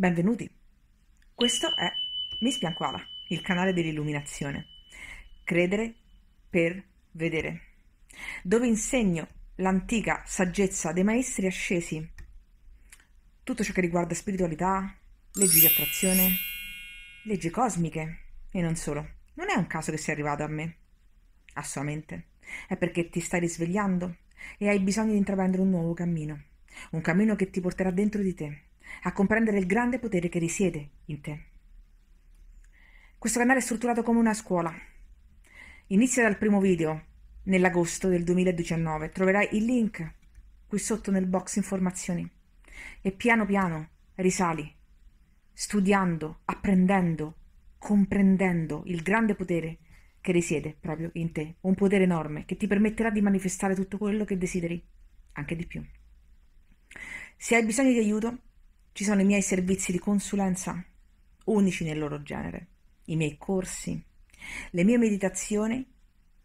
Benvenuti! Questo è Miss Bianquala, il canale dell'illuminazione. Credere per vedere, dove insegno l'antica saggezza dei maestri ascesi, tutto ciò che riguarda spiritualità, leggi di attrazione, leggi cosmiche e non solo. Non è un caso che sei arrivato a me, assolutamente. È perché ti stai risvegliando e hai bisogno di intraprendere un nuovo cammino, un cammino che ti porterà dentro di te a comprendere il grande potere che risiede in te. Questo canale è strutturato come una scuola. Inizia dal primo video, nell'agosto del 2019. Troverai il link qui sotto nel box informazioni e piano piano risali, studiando, apprendendo, comprendendo il grande potere che risiede proprio in te, un potere enorme che ti permetterà di manifestare tutto quello che desideri, anche di più. Se hai bisogno di aiuto, ci sono i miei servizi di consulenza, unici nel loro genere, i miei corsi, le mie meditazioni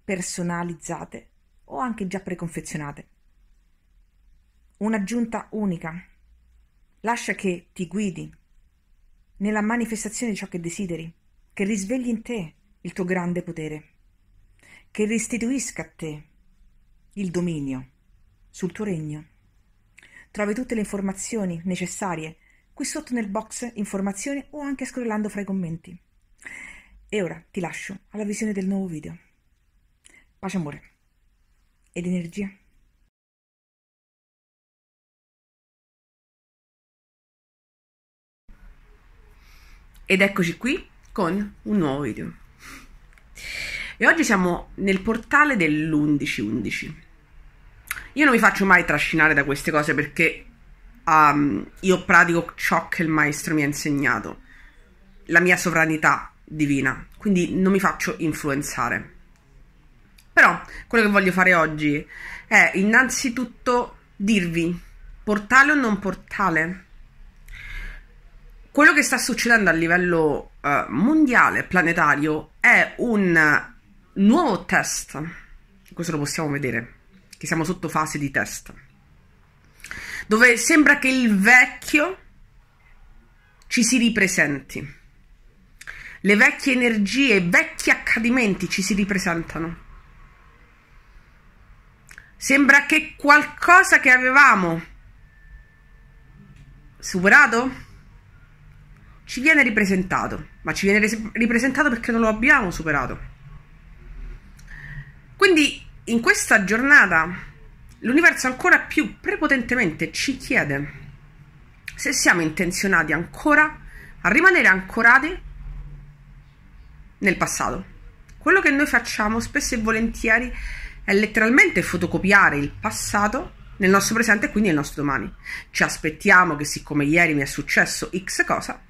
personalizzate o anche già preconfezionate. Un'aggiunta unica. Lascia che ti guidi nella manifestazione di ciò che desideri, che risvegli in te il tuo grande potere, che restituisca a te il dominio sul tuo regno. Trovi tutte le informazioni necessarie qui sotto nel box informazioni o anche scrollando fra i commenti. E ora ti lascio alla visione del nuovo video. Pace amore ed energia. Ed eccoci qui con un nuovo video. E oggi siamo nel portale dell'11.11. Io non mi faccio mai trascinare da queste cose perché um, io pratico ciò che il maestro mi ha insegnato, la mia sovranità divina, quindi non mi faccio influenzare. Però quello che voglio fare oggi è innanzitutto dirvi portale o non portale. Quello che sta succedendo a livello uh, mondiale, planetario, è un nuovo test. Questo lo possiamo vedere, che siamo sotto fase di test dove sembra che il vecchio ci si ripresenti. Le vecchie energie, i vecchi accadimenti ci si ripresentano. Sembra che qualcosa che avevamo superato ci viene ripresentato, ma ci viene ripresentato perché non lo abbiamo superato. Quindi in questa giornata l'universo ancora più prepotentemente ci chiede se siamo intenzionati ancora a rimanere ancorati nel passato. Quello che noi facciamo spesso e volentieri è letteralmente fotocopiare il passato nel nostro presente e quindi nel nostro domani. Ci aspettiamo che siccome ieri mi è successo X cosa,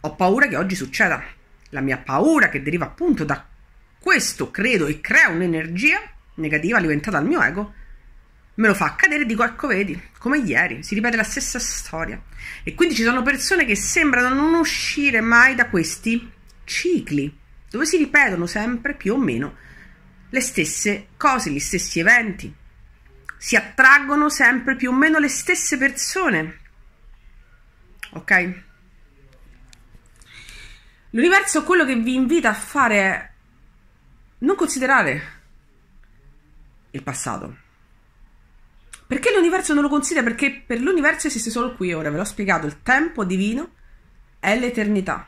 ho paura che oggi succeda. La mia paura che deriva appunto da questo credo e crea un'energia negativa alimentata dal mio ego me lo fa accadere e dico ecco vedi, come ieri, si ripete la stessa storia. E quindi ci sono persone che sembrano non uscire mai da questi cicli, dove si ripetono sempre più o meno le stesse cose, gli stessi eventi. Si attraggono sempre più o meno le stesse persone. Ok? L'universo quello che vi invita a fare è non considerare il passato perché l'universo non lo considera? Perché per l'universo esiste solo qui ora, ve l'ho spiegato, il tempo divino è l'eternità,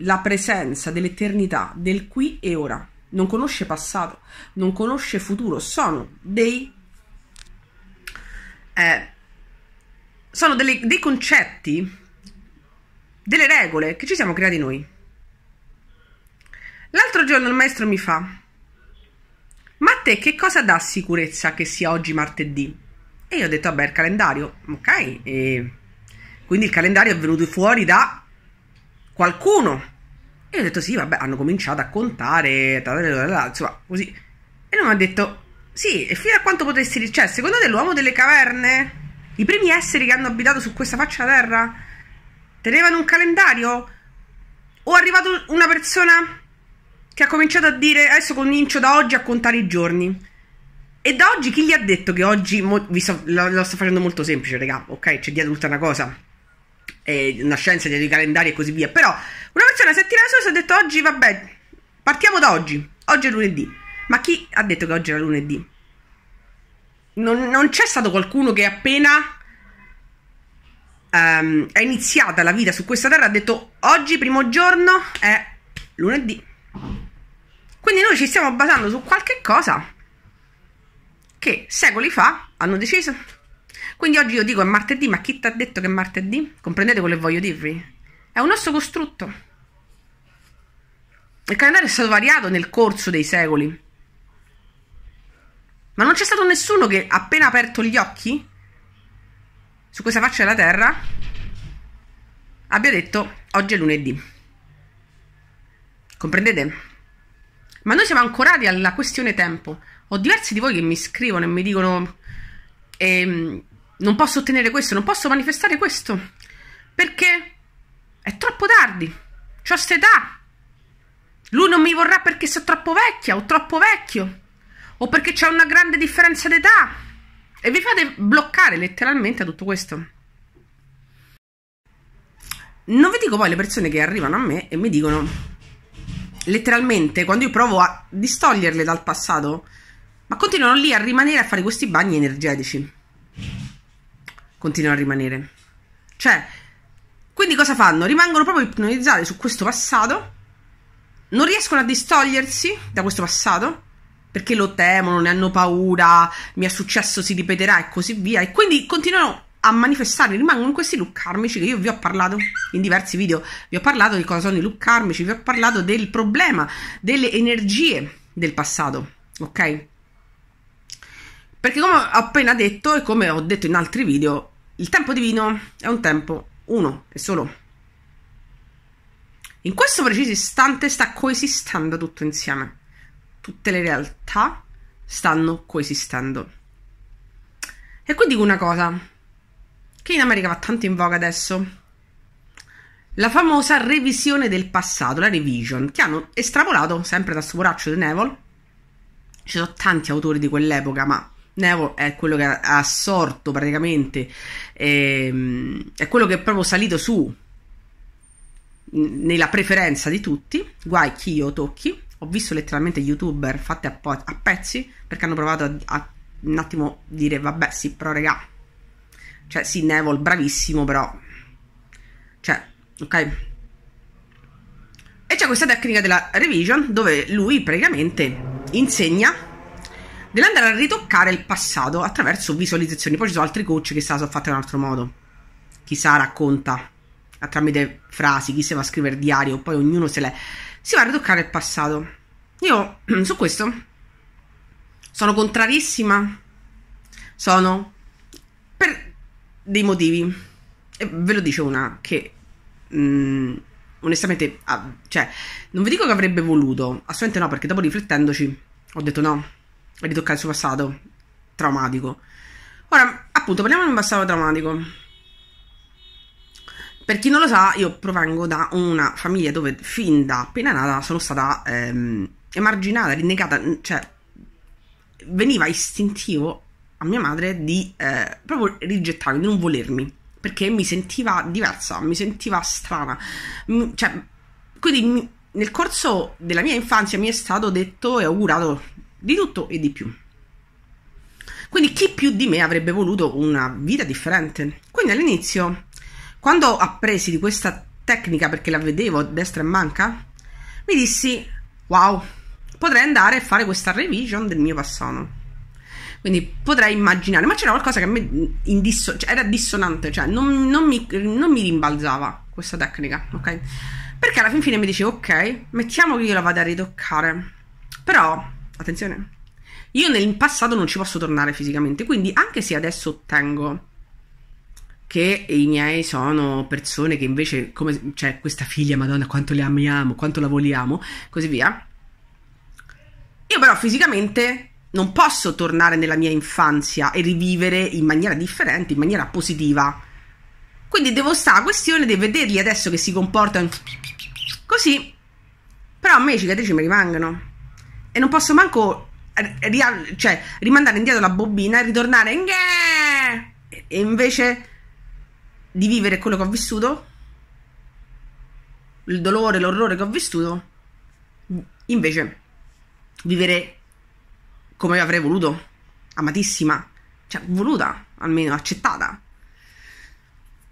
la presenza dell'eternità, del qui e ora. Non conosce passato, non conosce futuro, sono dei... Eh, sono delle, dei concetti, delle regole che ci siamo creati noi. L'altro giorno il maestro mi fa, ma a te che cosa dà sicurezza che sia oggi martedì? E io ho detto, vabbè, il calendario, ok. E quindi il calendario è venuto fuori da qualcuno. E io ho detto, sì, vabbè, hanno cominciato a contare, insomma, così. E lui mi ha detto, sì, e fino a quanto potessi dire, cioè, secondo te l'uomo delle caverne, i primi esseri che hanno abitato su questa faccia della terra, tenevano un calendario? O è arrivata una persona che ha cominciato a dire, adesso comincio da oggi a contare i giorni? E da oggi chi gli ha detto che oggi mo, so, lo, lo, sto facendo molto semplice, raga, ok? C'è dietro tutta una cosa. Eh, una scienza dietro i calendari e così via. Però una persona si è tirata su e ha detto oggi vabbè, partiamo da oggi. Oggi è lunedì. Ma chi ha detto che oggi era lunedì? Non, non c'è stato qualcuno che appena um, è iniziata la vita su questa terra ha detto oggi primo giorno è lunedì. Quindi noi ci stiamo basando su qualche cosa che secoli fa hanno deciso. Quindi oggi io dico è martedì, ma chi ti ha detto che è martedì? Comprendete quello che voglio dirvi? È un nostro costrutto. Il calendario è stato variato nel corso dei secoli. Ma non c'è stato nessuno che appena aperto gli occhi su questa faccia della terra abbia detto oggi è lunedì. Comprendete? Ma noi siamo ancorati alla questione tempo. Ho diversi di voi che mi scrivono e mi dicono: ehm, Non posso ottenere questo, non posso manifestare questo perché è troppo tardi. ho st'età. Lui non mi vorrà perché sono troppo vecchia o troppo vecchio o perché c'è una grande differenza d'età. E vi fate bloccare letteralmente a tutto questo. Non vi dico poi le persone che arrivano a me e mi dicono letteralmente quando io provo a distoglierle dal passato ma continuano lì a rimanere a fare questi bagni energetici. Continuano a rimanere. Cioè, quindi cosa fanno? Rimangono proprio ipnotizzati su questo passato, non riescono a distogliersi da questo passato, perché lo temono, ne hanno paura, mi è successo, si ripeterà e così via. E quindi continuano a manifestare, rimangono in questi look karmici che io vi ho parlato in diversi video. Vi ho parlato di cosa sono i look karmici, vi ho parlato del problema, delle energie del passato, ok? Perché come ho appena detto e come ho detto in altri video, il tempo divino è un tempo uno e solo. In questo preciso istante sta coesistendo tutto insieme. Tutte le realtà stanno coesistendo. E qui dico una cosa, che in America va tanto in voga adesso. La famosa revisione del passato, la revision, che hanno estrapolato sempre da sto poraccio di Neville. Ci sono tanti autori di quell'epoca, ma Neo è quello che ha assorto praticamente, ehm, è quello che è proprio salito su nella preferenza di tutti, guai chi io tocchi. Ho visto letteralmente youtuber fatti a, po- a pezzi perché hanno provato a, a, un attimo dire vabbè sì, però regà, cioè sì, Neville bravissimo, però cioè, ok. E c'è questa tecnica della revision dove lui praticamente insegna dell'andare a ritoccare il passato attraverso visualizzazioni. Poi ci sono altri coach che sono fatte in un altro modo. Chissà racconta tramite frasi, chi se va a scrivere diario, poi ognuno se l'è. Si va a ritoccare il passato. Io su questo sono contrarissima. Sono per dei motivi. E ve lo dice una che mh, mm, onestamente, ah, cioè, non vi dico che avrebbe voluto, assolutamente no, perché dopo riflettendoci ho detto no ritoccare il suo passato traumatico. Ora, appunto, parliamo di un passato traumatico. Per chi non lo sa, io provengo da una famiglia dove fin da appena nata sono stata ehm, emarginata, rinnegata, cioè veniva istintivo a mia madre di eh, proprio rigettarmi, di non volermi, perché mi sentiva diversa, mi sentiva strana. Mi, cioè, quindi mi, nel corso della mia infanzia mi è stato detto e augurato di tutto e di più. Quindi chi più di me avrebbe voluto una vita differente? Quindi all'inizio, quando appresi di questa tecnica perché la vedevo destra e manca, mi dissi wow, potrei andare a fare questa revision del mio passato. Quindi potrei immaginare, ma c'era qualcosa che a me mm, disso, cioè era dissonante, cioè non, non, mi, non mi rimbalzava questa tecnica, ok? Perché alla fin fine mi dicevo ok, mettiamo che io la vada a ritoccare, però Attenzione. Io nel passato non ci posso tornare fisicamente, quindi anche se adesso ottengo che i miei sono persone che invece, come cioè questa figlia, madonna, quanto le amiamo, quanto la vogliamo, così via. Io però fisicamente non posso tornare nella mia infanzia e rivivere in maniera differente, in maniera positiva. Quindi devo stare a questione di vederli adesso che si comportano così, però a me i cicatrici mi rimangono e non posso manco ri- cioè, rimandare indietro la bobina e ritornare e invece di vivere quello che ho vissuto il dolore, l'orrore che ho vissuto invece vivere come avrei voluto amatissima cioè voluta almeno accettata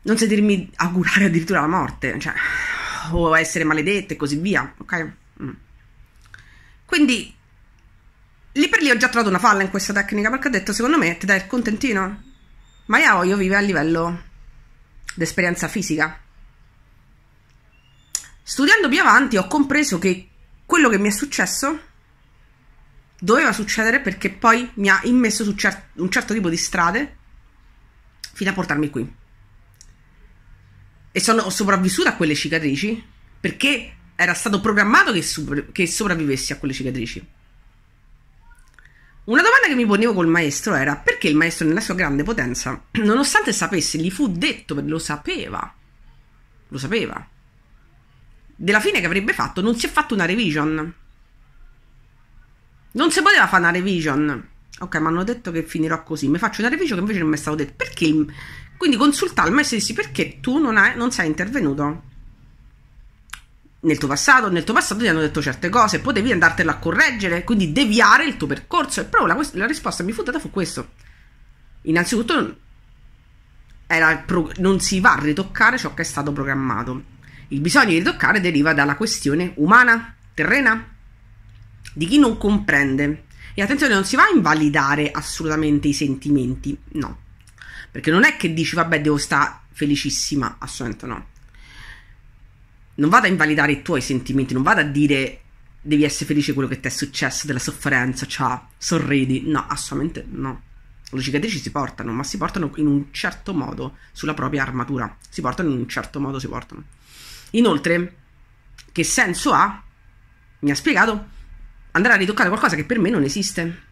non sentirmi augurare addirittura la morte cioè o essere maledetta e così via ok mm. Quindi lì per lì ho già trovato una falla in questa tecnica perché ho detto secondo me ti dai il contentino. Ma io vive a livello di esperienza fisica. Studiando più avanti ho compreso che quello che mi è successo doveva succedere perché poi mi ha immesso su cer- un certo tipo di strade fino a portarmi qui. E sono sopravvissuta a quelle cicatrici perché era stato programmato che, super, che sopravvivessi a quelle cicatrici. Una domanda che mi ponevo col maestro era perché il maestro nella sua grande potenza, nonostante sapesse, gli fu detto, lo sapeva, lo sapeva, della fine che avrebbe fatto, non si è fatto una revision. Non si poteva fare una revision. Ok, mi hanno detto che finirò così, mi faccio una revision che invece non mi è stato detto. Perché? Quindi consultare il maestro e dissi perché tu non, hai, non sei intervenuto nel tuo passato, nel tuo passato ti hanno detto certe cose, potevi andartela a correggere, quindi deviare il tuo percorso. E però la, la risposta mi fu data fu questo. Innanzitutto pro, non si va a ritoccare ciò che è stato programmato. Il bisogno di ritoccare deriva dalla questione umana, terrena, di chi non comprende. E attenzione, non si va a invalidare assolutamente i sentimenti, no. Perché non è che dici, vabbè, devo stare felicissima, assolutamente no non vada a invalidare i tuoi sentimenti, non vada a dire devi essere felice di quello che ti è successo, della sofferenza, cioè sorridi. No, assolutamente no. Le cicatrici si portano, ma si portano in un certo modo sulla propria armatura. Si portano in un certo modo, si portano. Inoltre, che senso ha, mi ha spiegato, andare a ritoccare qualcosa che per me non esiste.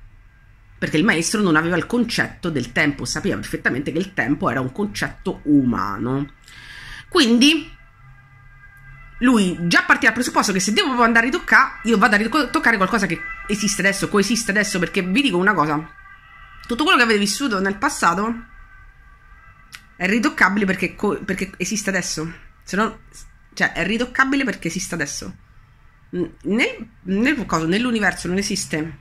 Perché il maestro non aveva il concetto del tempo, sapeva perfettamente che il tempo era un concetto umano. Quindi, lui già partì dal presupposto che se devo andare a ritoccare, io vado a ritoccare qualcosa che esiste adesso, coesiste adesso, perché vi dico una cosa, tutto quello che avete vissuto nel passato è ritoccabile perché, co- perché esiste adesso, se no, cioè è ritoccabile perché esiste adesso. Nel, nel caso, nell'universo non esiste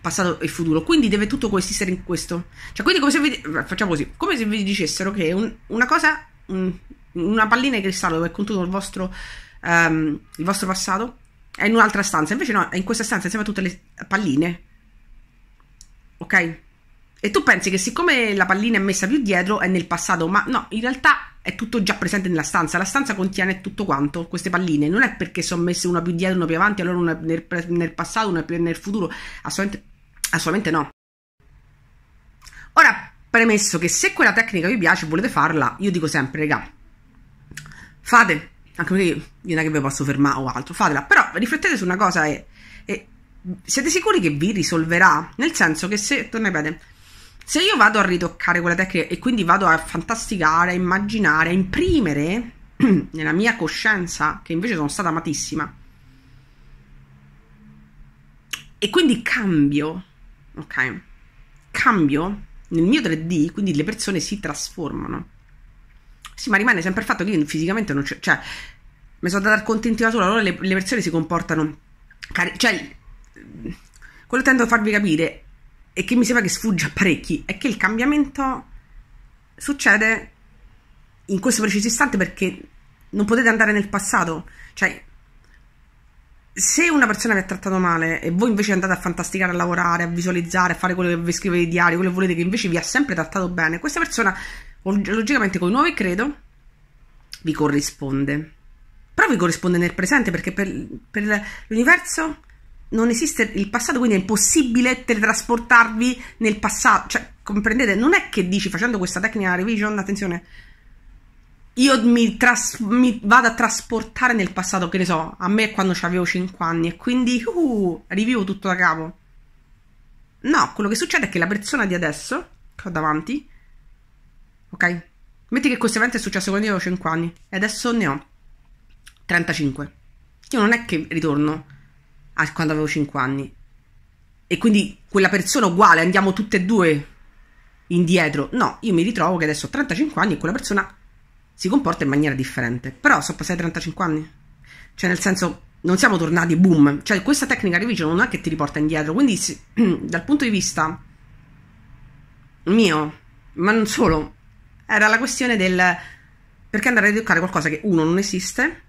passato e futuro, quindi deve tutto coesistere in questo. Cioè, quindi come se vi, facciamo così, come se vi dicessero che un, una cosa... Un, una pallina di cristallo dove è contenuto il vostro, um, il vostro passato è in un'altra stanza, invece no, è in questa stanza insieme a tutte le palline. Ok? E tu pensi che siccome la pallina è messa più dietro è nel passato, ma no, in realtà è tutto già presente nella stanza. La stanza contiene tutto quanto, queste palline. Non è perché sono messe una più dietro, una più avanti, allora una nel, nel passato, una più nel futuro. Assolutamente, assolutamente no. Ora, premesso che se quella tecnica vi piace e volete farla, io dico sempre, raga, fate, anche perché io non è che vi posso fermare o altro, fatela, però riflettete su una cosa e, e siete sicuri che vi risolverà? Nel senso che se, torna ripetere, se io vado a ritoccare quella tecnica e quindi vado a fantasticare, a immaginare, a imprimere nella mia coscienza, che invece sono stata amatissima, e quindi cambio, ok? Cambio nel mio 3D, quindi le persone si trasformano. Sì, ma rimane sempre il fatto che io fisicamente non c'è. Cioè, mi sono data dar contentiva sola, allora le, le, persone si comportano. Cari- cioè, quello che tento a farvi capire, e che mi sembra che sfugge a parecchi, è che il cambiamento succede in questo preciso istante perché non potete andare nel passato. Cioè, se una persona vi ha trattato male e voi invece andate a fantasticare, a lavorare, a visualizzare, a fare quello che vi scrive nei diari, quello che volete, che invece vi ha sempre trattato bene, questa persona logicamente con i nuovi credo vi corrisponde. Però vi corrisponde nel presente perché per, per l'universo non esiste il passato, quindi è impossibile teletrasportarvi nel passato. Cioè, comprendete? Non è che dici facendo questa tecnica revision, attenzione, io mi, tras- mi, vado a trasportare nel passato, che ne so, a me quando avevo 5 anni e quindi uh, rivivo tutto da capo. No, quello che succede è che la persona di adesso, che ho davanti, ok? Metti che questo evento è successo quando io avevo 5 anni e adesso ne ho 35. Io non è che ritorno a quando avevo 5 anni. E quindi quella persona uguale, andiamo tutte e due indietro. No, io mi ritrovo che adesso ho 35 anni e quella persona si comporta in maniera differente. Però sono passati 35 anni. Cioè, nel senso, non siamo tornati boom. Cioè, questa tecnica revision non è che ti riporta indietro. Quindi, se, dal punto di vista mio, ma non solo, era la questione del perché andare a educare qualcosa che uno non esiste,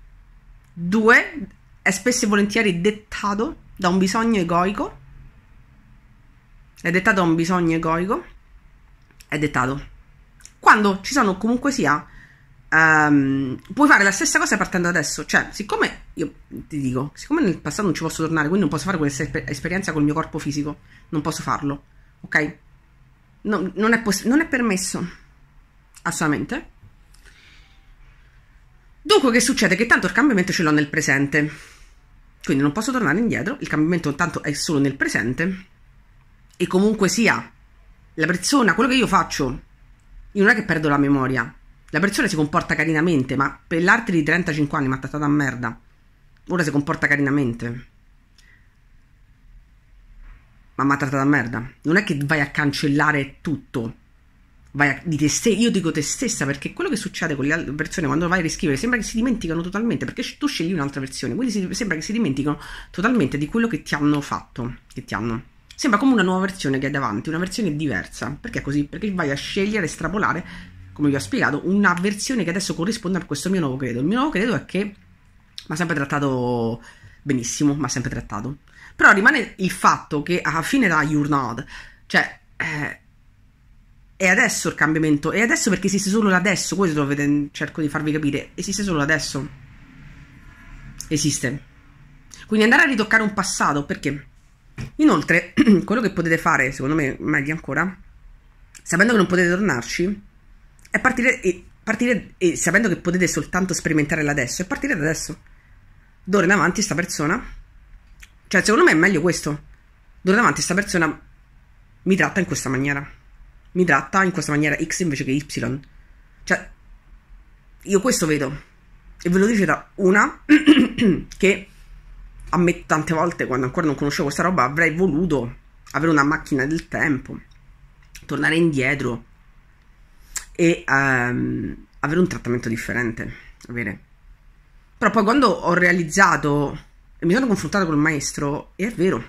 due è spesso e volentieri dettato da un bisogno egoico, è dettato da un bisogno egoico, è dettato. Quando ci sono comunque sia, um, puoi fare la stessa cosa partendo adesso, cioè siccome io ti dico, siccome nel passato non ci posso tornare, quindi non posso fare questa esper- esperienza col mio corpo fisico, non posso farlo, ok? No, non, è poss- non è permesso assolutamente. Dunque che succede? Che tanto il cambiamento ce l'ho nel presente, quindi non posso tornare indietro, il cambiamento tanto è solo nel presente e comunque sia la persona, quello che io faccio, io non è che perdo la memoria, la persona si comporta carinamente, ma per l'arte di 35 anni mi ha trattato a merda, ora si comporta carinamente ma mi ha trattato a merda. Non è che vai a cancellare tutto vai a, di te stessa, io dico te stessa perché quello che succede con le altre persone quando vai a riscrivere sembra che si dimenticano totalmente perché tu scegli un'altra versione, quindi si, sembra che si dimenticano totalmente di quello che ti hanno fatto, che ti hanno. Sembra come una nuova versione che hai davanti, una versione diversa. Perché è così? Perché vai a scegliere, estrapolare, come vi ho spiegato, una versione che adesso corrisponde a questo mio nuovo credo. Il mio nuovo credo è che mi ha sempre trattato benissimo, mi ha sempre trattato. Però rimane il fatto che a fine da You're Not, cioè... Eh, è adesso il cambiamento, è adesso perché esiste solo adesso, questo dovete, cerco di farvi capire, esiste solo adesso. Esiste. Quindi andare a ritoccare un passato, perché? Inoltre, quello che potete fare, secondo me, meglio ancora, sapendo che non potete tornarci, è partire, e, partire e sapendo che potete soltanto sperimentare l'adesso, è partire da adesso. D'ora in avanti sta persona, cioè secondo me è meglio questo, d'ora in avanti sta persona mi tratta in questa maniera mi tratta in questa maniera X invece che Y. Cioè, io questo vedo. E ve lo dice da una che a me tante volte, quando ancora non conoscevo questa roba, avrei voluto avere una macchina del tempo, tornare indietro e um, avere un trattamento differente. Avere. Però poi quando ho realizzato e mi sono confrontato col maestro, è vero,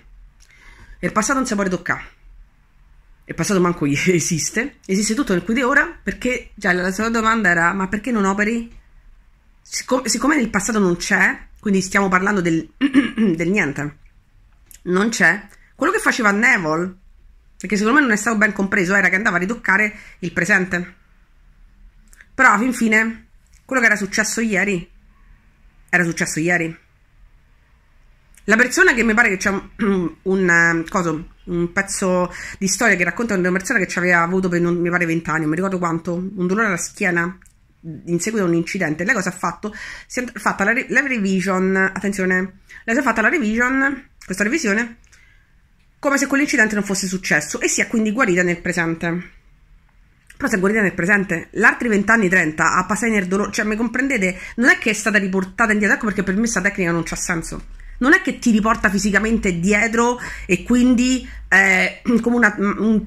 il passato non si può ritoccare è passato manco esiste, esiste tutto nel qui di ora perché già la sua domanda era ma perché non operi? Siccom- siccome nel passato non c'è, quindi stiamo parlando del, del niente, non c'è, quello che faceva Neville, perché secondo me non è stato ben compreso, era che andava a ritoccare il presente. Però alla fin fine, quello che era successo ieri, era successo ieri. La persona che mi pare che c'è un, un, eh, un coso un pezzo di storia che racconta una persona che ci aveva avuto per non mi pare vent'anni, non mi ricordo quanto, un dolore alla schiena in seguito a un incidente. Lei cosa ha fatto? Si è fatta la, re- la revision, attenzione, lei si è fatta la revision, questa revisione, come se quell'incidente non fosse successo e si è quindi guarita nel presente. Però si è guarita nel presente, l'altri 20 anni 30 ha a Pasener dolore, cioè mi comprendete, non è che è stata riportata indietro, ecco perché per me questa tecnica non c'ha senso non è che ti riporta fisicamente dietro e quindi è eh, come una,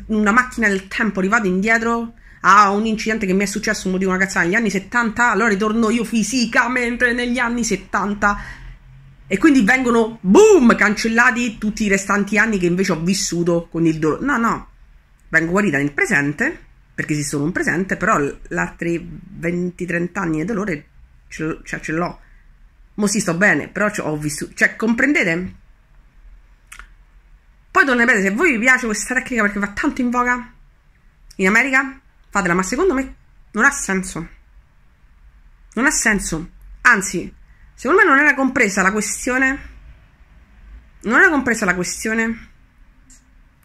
una, macchina del tempo rivado indietro a ah, un incidente che mi è successo, un motivo una cazzata, negli anni 70, allora ritorno io fisicamente negli anni 70 e quindi vengono, boom, cancellati tutti i restanti anni che invece ho vissuto con il dolore. No, no, vengo guarita nel presente, perché esistono un presente, però l'altri 20-30 anni di dolore ce, cioè, ce l'ho. Mo si sto bene, però ho vissuto. Cioè, comprendete? Poi torno ripetere, se voi vi piace questa tecnica perché va tanto in voga in America, fatela, ma secondo me non ha senso. Non ha senso. Anzi, secondo me non era compresa la questione. Non era compresa la questione.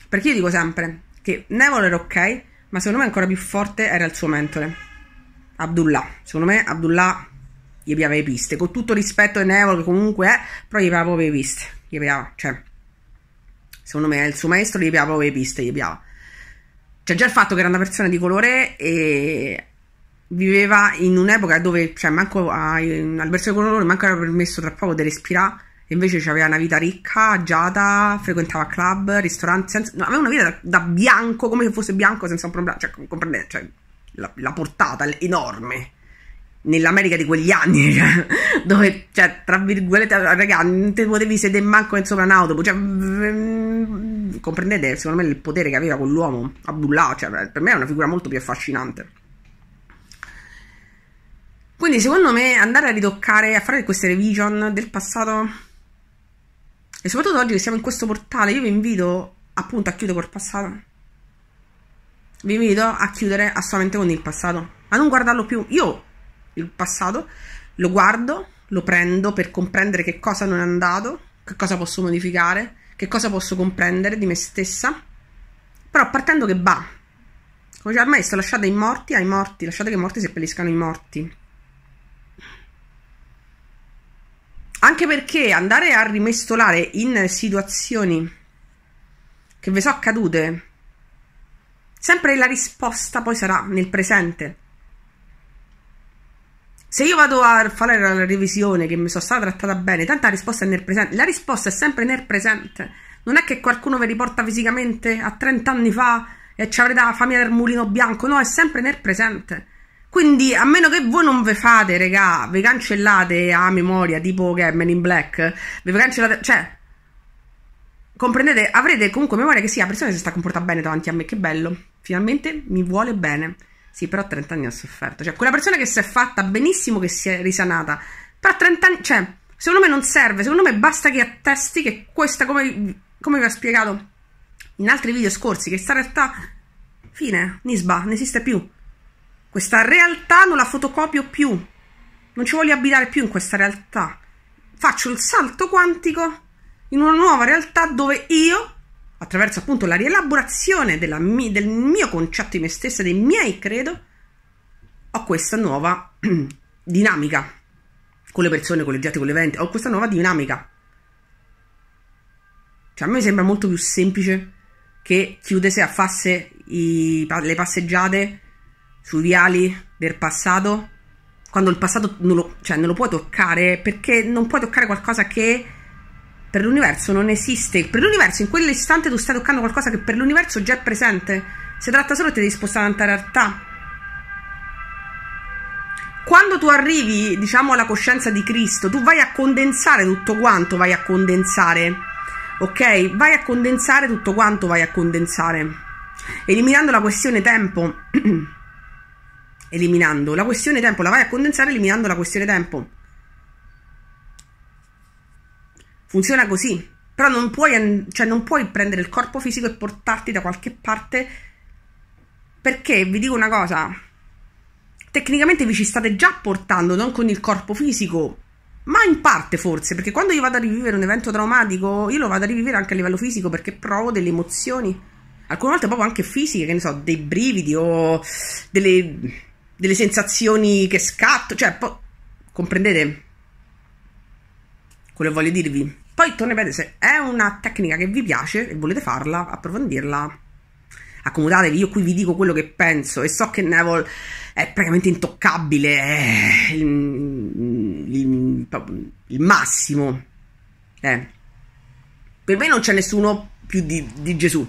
Perché io dico sempre che Neville era ok, ma secondo me ancora più forte era il suo mentore. Abdullah. Secondo me Abdullah gli le piste Con tutto rispetto in Nevolo che comunque è, però gli abbiamo proprio le piste Gli abbiamo, cioè, secondo me il suo maestro gli abbiamo proprio le piste gli abbiamo. Cioè già il fatto che era una persona di colore e viveva in un'epoca dove, cioè, manco al persone di colore manco era permesso tra poco di respirare invece aveva una vita ricca, agiata, frequentava club, ristoranti, senza, no, aveva una vita da, da, bianco, come se fosse bianco senza un problema, cioè comprendete, cioè, la, la, portata enorme nell'America di quegli anni, cioè, dove, cioè, tra virgolette, raga, non te potevi sedere manco sopra un'auto, cioè, mm, comprendete, secondo me, il potere che aveva quell'uomo, Abdullah, cioè, per me è una figura molto più affascinante. Quindi, secondo me, andare a ritoccare, a fare queste revision del passato, e soprattutto oggi che siamo in questo portale, io vi invito, appunto, a chiudere col passato. Vi invito a chiudere assolutamente con il passato, a non guardarlo più. Io il passato, lo guardo, lo prendo per comprendere che cosa non è andato, che cosa posso modificare, che cosa posso comprendere di me stessa. Però partendo che va, come diceva il maestro, lasciate i morti ai morti, lasciate che i morti seppelliscano i morti. Anche perché andare a rimestolare in situazioni che vi sono accadute, sempre la risposta poi sarà nel presente se io vado a fare la revisione che mi sono stata trattata bene, tanta risposta è nel presente, la risposta è sempre nel presente. Non è che qualcuno mi riporta fisicamente a 30 anni fa e ci avrete la famiglia del mulino bianco, no, è sempre nel presente. Quindi, a meno che voi non ve fate, regà, ve cancellate a memoria, tipo che è Men in Black, ve cancellate, cioè, comprendete, avrete comunque memoria che sì, la persona si sta comportando bene davanti a me, che bello, finalmente mi vuole bene. Sì, però a 30 anni ha sofferto. Cioè, quella persona che si è fatta benissimo, che si è risanata, però a 30 anni, cioè, secondo me non serve. Secondo me basta che attesti che questa, come, come vi ho spiegato in altri video scorsi, che sta realtà, fine, Nisba, non esiste più. Questa realtà non la fotocopio più. Non ci voglio abitare più in questa realtà. Faccio il salto quantico in una nuova realtà dove io attraverso appunto la rielaborazione mi, del mio concetto di me stessa, dei miei credo, ho questa nuova dinamica con le persone, con gli oggetti, con gli eventi, ho questa nuova dinamica. Cioè a me sembra molto più semplice che chiudesse a fasse i, le passeggiate sui viali del passato, quando il passato non lo, cioè non lo puoi toccare, perché non puoi toccare qualcosa che per l'universo non esiste. Per l'universo in quell'istante tu stai toccando qualcosa che per l'universo già è presente. Si tratta solo di ti devi spostare tanta realtà. Quando tu arrivi, diciamo, alla coscienza di Cristo, tu vai a condensare tutto quanto, vai a condensare. Ok? Vai a condensare tutto quanto, vai a condensare. Eliminando la questione tempo. eliminando la questione tempo, la vai a condensare eliminando la questione tempo. Funziona così, però non puoi, cioè non puoi prendere il corpo fisico e portarti da qualche parte perché vi dico una cosa, tecnicamente vi ci state già portando, non con il corpo fisico, ma in parte forse, perché quando io vado a rivivere un evento traumatico, io lo vado a rivivere anche a livello fisico perché provo delle emozioni, alcune volte proprio anche fisiche, che ne so, dei brividi o delle, delle sensazioni che scatto, cioè po- comprendete quello che voglio dirvi? Poi tornerete se è una tecnica che vi piace e volete farla, approfondirla. Accomodatevi, io qui vi dico quello che penso e so che Neville è praticamente intoccabile, è il, il, il massimo. Eh. Per me non c'è nessuno più di, di Gesù,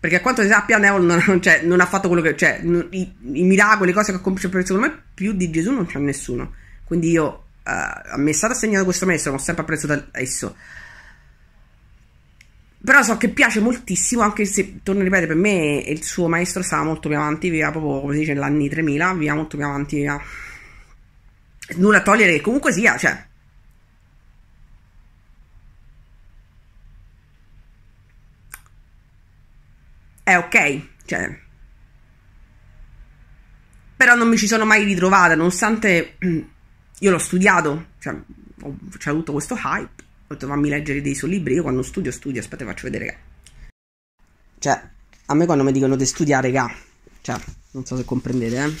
perché a quanto si sappia Neville non, non, cioè, non ha fatto quello che cioè non, i, i, miracoli, le cose che ha compiuto secondo me più di Gesù non c'è nessuno quindi io uh, eh, mi è stato assegnato questo mese, sono sempre apprezzato esso. Però so che piace moltissimo, anche se, torno a ripetere, per me il suo maestro stava molto più avanti, via proprio, come si dice, l'anni 3000, via molto più avanti, via. Nulla a togliere comunque sia, cioè... È ok, cioè... Però non mi ci sono mai ritrovata, nonostante io l'ho studiato, cioè, ho, c'è cioè, avuto questo hype, ho detto fammi leggere dei suoi libri, io quando studio studio, aspetta faccio vedere che... Cioè, a me quando mi dicono di studiare, raga, cioè, non so se comprendete, eh.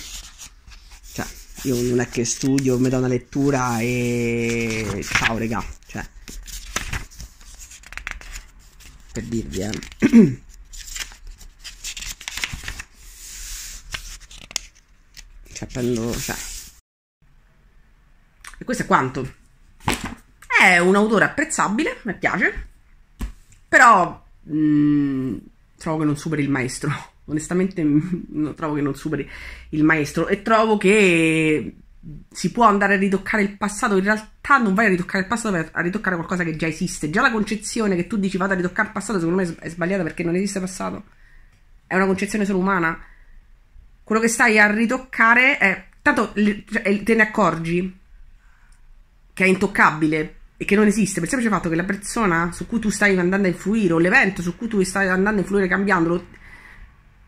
Cioè, io non è che studio, mi do una lettura e... Ciao, raga, cioè... Per dirvi, eh. cioè, prendo... Cioè, e questo è quanto. È un autore apprezzabile, mi piace, però mh, mm, trovo che non superi il maestro. Onestamente, mh, mm, trovo che non superi il maestro e trovo che si può andare a ritoccare il passato. In realtà, non vai a ritoccare il passato, vai a ritoccare qualcosa che già esiste. Già la concezione che tu dici vado a ritoccare il passato, secondo me è sbagliata perché non esiste passato. È una concezione solo umana. Quello che stai a ritoccare è. Tanto cioè, te ne accorgi che è intoccabile e che non esiste per il semplice fatto che la persona su cui tu stai andando a influire o l'evento su cui tu stai andando a influire cambiandolo,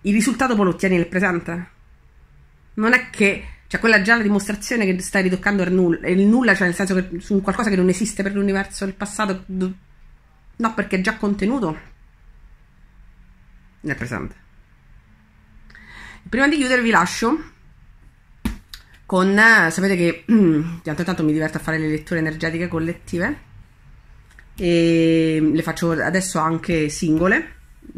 il risultato poi lo ottieni nel presente. Non è che cioè quella già la dimostrazione che stai ritoccando il nulla, il nulla, cioè nel senso che su qualcosa che non esiste per l'universo del passato, no, perché è già contenuto nel presente. Prima di chiudere vi lascio con, sapete che di tanto in tanto mi diverto a fare le letture energetiche collettive e le faccio adesso anche singole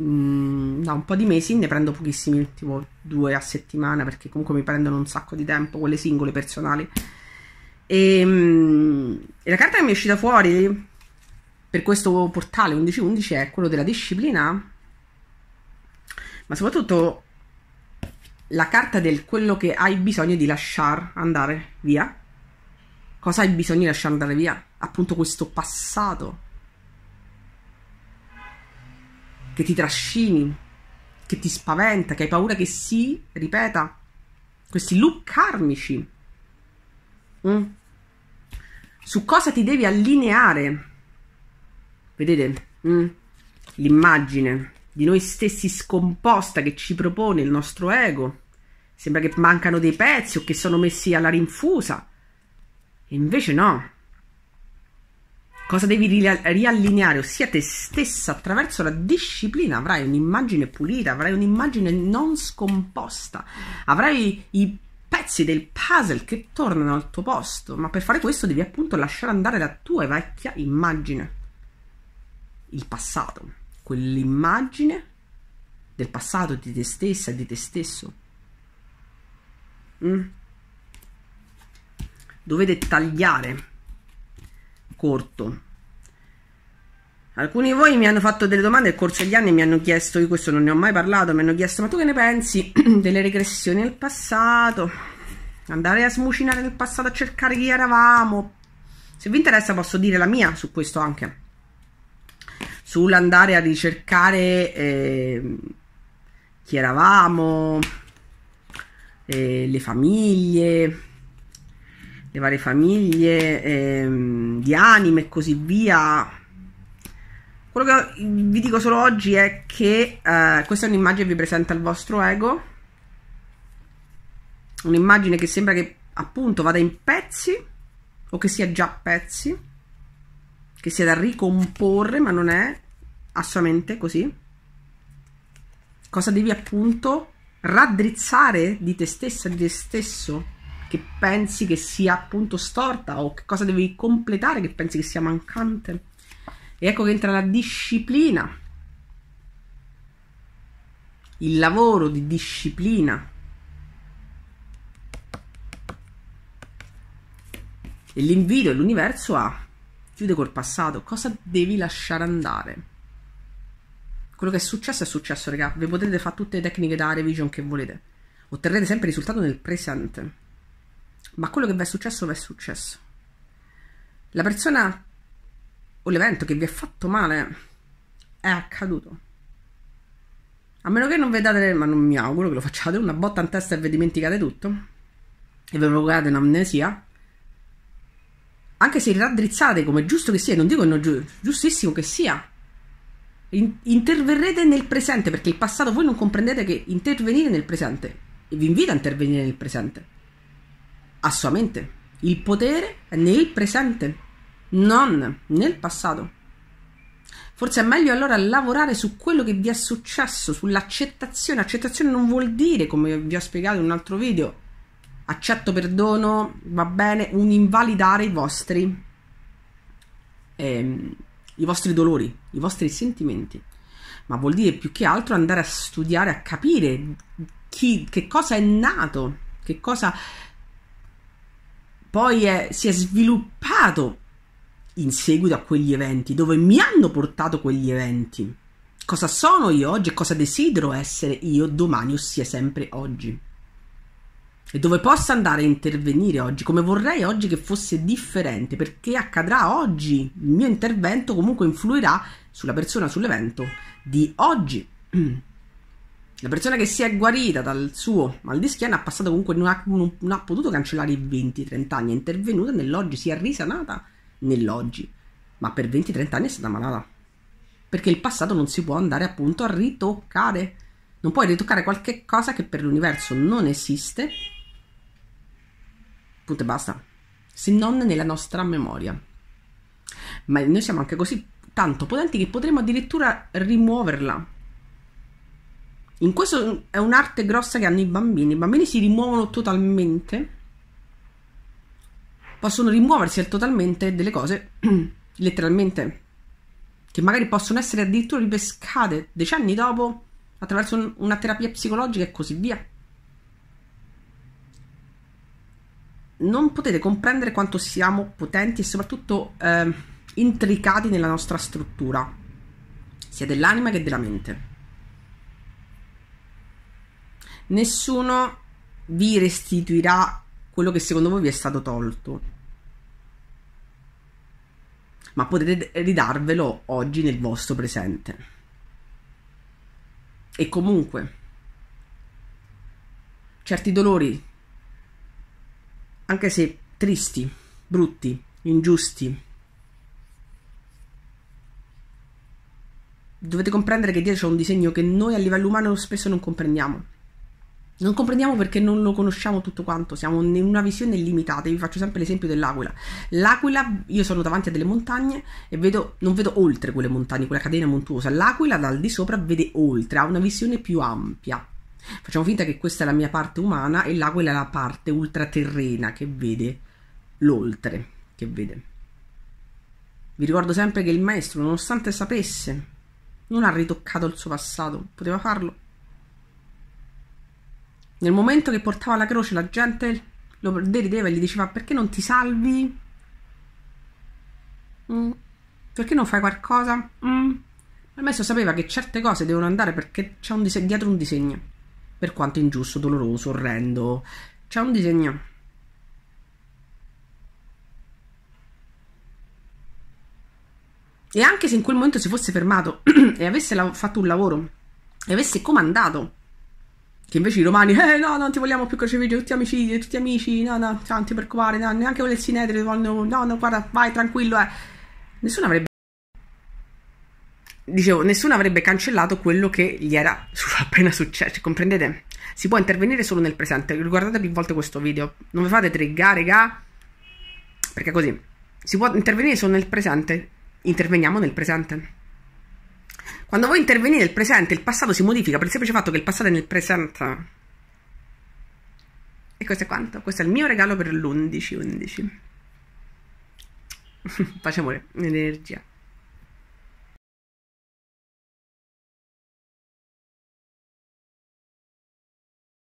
mm, da un po' di mesi ne prendo pochissimi, tipo due a settimana, perché comunque mi prendono un sacco di tempo, quelle singole personali. E, mm, e la carta che mi è uscita fuori per questo portale 1111 è quello della disciplina, ma soprattutto la carta del quello che hai bisogno di lasciare andare via. Cosa hai bisogno di lasciare andare via? Appunto questo passato che ti trascini, che ti spaventa, che hai paura che si ripeta. Questi loop karmici. Mm. Su cosa ti devi allineare? Vedete? Mm. L'immagine di noi stessi scomposta che ci propone il nostro ego. Sembra che mancano dei pezzi o che sono messi alla rinfusa. E invece no. Cosa devi riallineare? Ossia te stessa attraverso la disciplina avrai un'immagine pulita, avrai un'immagine non scomposta, avrai i pezzi del puzzle che tornano al tuo posto, ma per fare questo devi appunto lasciare andare la tua vecchia immagine, il passato quell'immagine del passato di te stessa, di te stesso. Mm. Dovete tagliare corto. Alcuni di voi mi hanno fatto delle domande nel corso degli anni e mi hanno chiesto, io questo non ne ho mai parlato, mi hanno chiesto ma tu che ne pensi delle regressioni al passato? Andare a smucinare nel passato a cercare chi eravamo? Se vi interessa posso dire la mia su questo anche sull'andare a ricercare eh, chi eravamo, eh, le famiglie, le varie famiglie eh, di anime e così via. Quello che vi dico solo oggi è che eh, questa è un'immagine che vi presenta il vostro ego, un'immagine che sembra che appunto vada in pezzi o che sia già pezzi che sia da ricomporre, ma non è a sua mente, così, cosa devi appunto raddrizzare di te stessa, di te stesso, che pensi che sia appunto storta o che cosa devi completare che pensi che sia mancante. E ecco che entra la disciplina, il lavoro di disciplina. E l'invito dell'universo a chiude col passato, cosa devi lasciare andare? Quello che è successo è successo, raga. Vi potete fare tutte le tecniche da revision che volete. Otterrete sempre il risultato nel presente. Ma quello che vi è successo, vi è successo. La persona o l'evento che vi ha fatto male è accaduto. A meno che non vedate, ma non mi auguro che lo facciate, una botta in testa e vi dimenticate tutto e vi provocate un'amnesia. Anche se raddrizzate come giusto che sia, non dico no, giustissimo che sia, in- interverrete nel presente perché il passato voi non comprendete che intervenire nel presente e vi invita a intervenire nel presente a sua mente il potere è nel presente non nel passato forse è meglio allora lavorare su quello che vi è successo sull'accettazione accettazione non vuol dire come vi ho spiegato in un altro video accetto perdono va bene un invalidare i vostri ehm, i vostri dolori, i vostri sentimenti, ma vuol dire più che altro andare a studiare, a capire chi, che cosa è nato, che cosa poi è, si è sviluppato in seguito a quegli eventi, dove mi hanno portato quegli eventi, cosa sono io oggi e cosa desidero essere io domani, ossia sempre oggi e dove possa andare a intervenire oggi, come vorrei oggi che fosse differente, perché accadrà oggi, il mio intervento comunque influirà sulla persona, sull'evento di oggi. La persona che si è guarita dal suo mal di schiena ha passato comunque, non ha, non ha potuto cancellare i 20-30 anni, è intervenuta nell'oggi, si è risanata nell'oggi, ma per 20-30 anni è stata malata. Perché il passato non si può andare appunto a ritoccare. Non puoi ritoccare qualche cosa che per l'universo non esiste punto e basta, se non nella nostra memoria. Ma noi siamo anche così tanto potenti che potremmo addirittura rimuoverla. In questo è un'arte grossa che hanno i bambini. I bambini si rimuovono totalmente, possono rimuoversi totalmente delle cose, letteralmente, che magari possono essere addirittura ripescate decenni dopo attraverso un, una terapia psicologica e così via. non potete comprendere quanto siamo potenti e soprattutto eh, intricati nella nostra struttura, sia dell'anima che della mente. Nessuno vi restituirà quello che secondo voi vi è stato tolto. Ma potete ridarvelo oggi nel vostro presente. E comunque, certi dolori anche se tristi, brutti, ingiusti. Dovete comprendere che dietro c'è un disegno che noi a livello umano spesso non comprendiamo. Non comprendiamo perché non lo conosciamo tutto quanto, siamo in una visione limitata. vi faccio sempre l'esempio dell'aquila. L'aquila, io sono davanti a delle montagne e vedo, non vedo oltre quelle montagne, quella catena montuosa. L'aquila dal di sopra vede oltre, ha una visione più ampia. Facciamo finta che questa è la mia parte umana e là quella è la parte ultraterrena che vede l'oltre, che vede. Vi ricordo sempre che il maestro, nonostante sapesse, non ha ritoccato il suo passato, poteva farlo. Nel momento che portava la croce la gente lo derideva e gli diceva perché non ti salvi? Mm. Perché non fai qualcosa? Mm. Il maestro sapeva che certe cose devono andare perché c'è un dise- dietro un disegno per quanto ingiusto, doloroso, orrendo. C'è un disegno. E anche se in quel momento si fosse fermato e avesse fatto un lavoro e avesse comandato, che invece i romani, eh no, non ti vogliamo più crocevigere, tutti amici, tutti amici, no, no, non ti preoccupare, no, neanche con il sinedrio, no, no, guarda, vai tranquillo, eh. Nessuno avrebbe dicevo, nessuno avrebbe cancellato quello che gli era appena successo, cioè, comprendete? Si può intervenire solo nel presente. Guardate più volte questo video. Non vi fate triggare, raga. Perché così. Si può intervenire solo nel presente. Interveniamo nel presente. Quando voi intervenite nel presente, il passato si modifica per il semplice fatto che il passato è nel presente. E questo è quanto. Questo è il mio regalo per l'11-11. Pace amore,